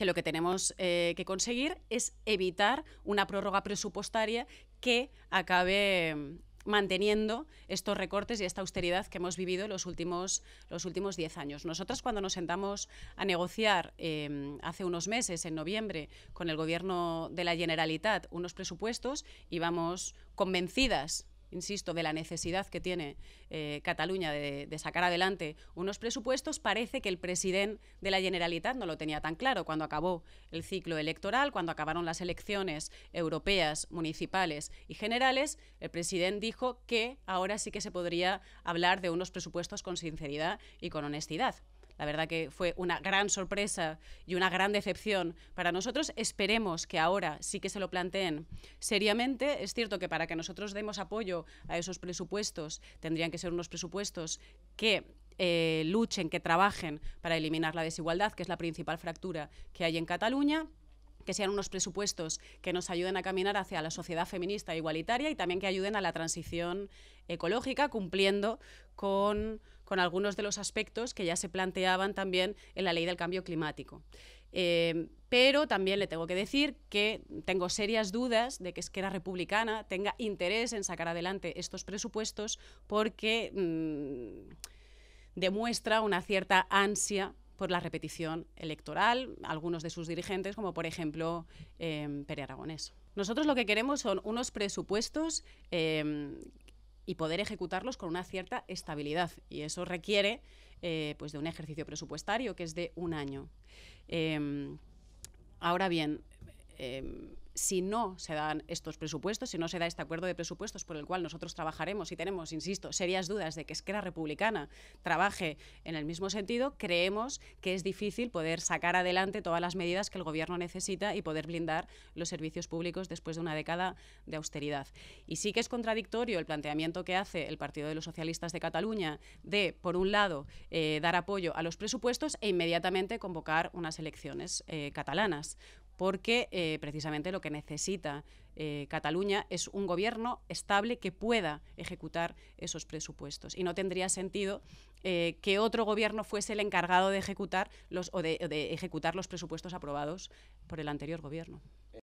que lo que tenemos eh, que conseguir es evitar una prórroga presupuestaria que acabe mm, manteniendo estos recortes y esta austeridad que hemos vivido los últimos, los últimos diez años. Nosotros cuando nos sentamos a negociar em, hace unos meses, en noviembre, con el gobierno de la Generalitat unos presupuestos, íbamos convencidas insisto, de la necesidad que tiene eh, Cataluña de, sacar adelante unos presupuestos, parece que el presidente de la Generalitat no lo tenía tan claro cuando acabó el ciclo electoral, cuando acabaron las elecciones europeas, municipales y generales, el presidente dijo que ahora sí que se podría hablar de unos presupuestos con sinceridad y con honestidad. La verdad que fue una gran sorpresa y una gran decepción para nosotros. Esperemos que ahora sí que se lo planteen seriamente. Es cierto que para que nosotros demos apoyo a esos presupuestos, tendrían que ser unos presupuestos que eh, luchen, que trabajen para eliminar la desigualdad, que es la principal fractura que hay en Cataluña que sean unos presupuestos que nos ayuden a caminar hacia la sociedad feminista e igualitaria y también que ayuden a la transición ecológica, cumpliendo con, algunos de los aspectos que ya se planteaban también en la ley del cambio climático. Eh, pero también le tengo que decir que tengo serias dudas de que Esquerra Republicana tenga interés en sacar adelante estos presupuestos porque mm, demuestra una cierta ansia por la repetición electoral, algunos de sus dirigentes, como por ejemplo eh, Pere Aragonés. Nosotros lo que queremos son unos presupuestos em, y poder ejecutarlos con una cierta estabilidad. Y eso requiere eh, pues de un ejercicio presupuestario que es de un año. Em, ahora bien, Em, si no se dan estos presupuestos, si no se da este acuerdo de presupuestos por el cual nosotros trabajaremos y tenemos, insisto, serias dudas de que Esquerra Republicana trabaje en el mismo sentido, creemos que es difícil poder sacar adelante todas las medidas que el Gobierno necesita y poder blindar los servicios públicos después de una década de austeridad. Y sí que es contradictorio el planteamiento que hace el Partido de los Socialistas de Cataluña de, por un lado, eh, dar apoyo a los presupuestos e inmediatamente convocar unas elecciones eh, catalanas porque eh, precisamente lo que necesita eh, Cataluña es un gobierno estable que pueda ejecutar esos presupuestos. Y no tendría sentido eh, que otro gobierno fuese el encargado de ejecutar los, de ejecutar los presupuestos aprobados por el anterior gobierno.